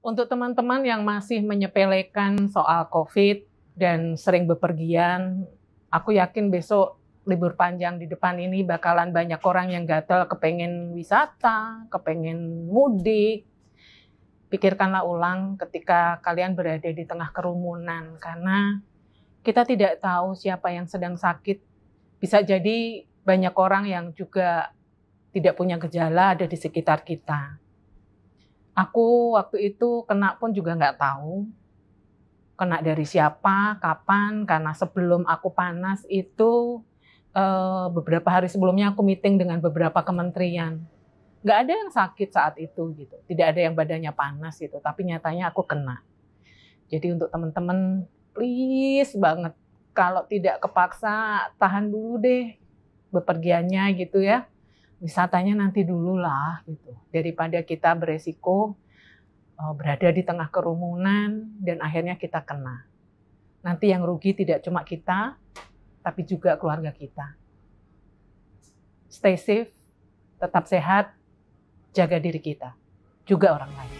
Untuk teman-teman yang masih menyepelekan soal COVID dan sering bepergian, aku yakin besok libur panjang di depan ini bakalan banyak orang yang gatel kepengen wisata, kepengen mudik. Pikirkanlah ulang ketika kalian berada di tengah kerumunan karena kita tidak tahu siapa yang sedang sakit. Bisa jadi banyak orang yang juga tidak punya gejala ada di sekitar kita. Aku waktu itu kena pun juga nggak tahu kena dari siapa, kapan, karena sebelum aku panas itu eh, beberapa hari sebelumnya aku meeting dengan beberapa kementerian. Nggak ada yang sakit saat itu gitu, tidak ada yang badannya panas gitu, tapi nyatanya aku kena. Jadi untuk teman-teman, please banget kalau tidak kepaksa tahan dulu deh bepergiannya gitu ya wisatanya nanti dulu lah gitu. Daripada kita beresiko eh, berada di tengah kerumunan dan akhirnya kita kena. Nanti yang rugi tidak cuma kita, tapi juga keluarga kita. Stay safe, tetap sehat, jaga diri kita, juga orang lain.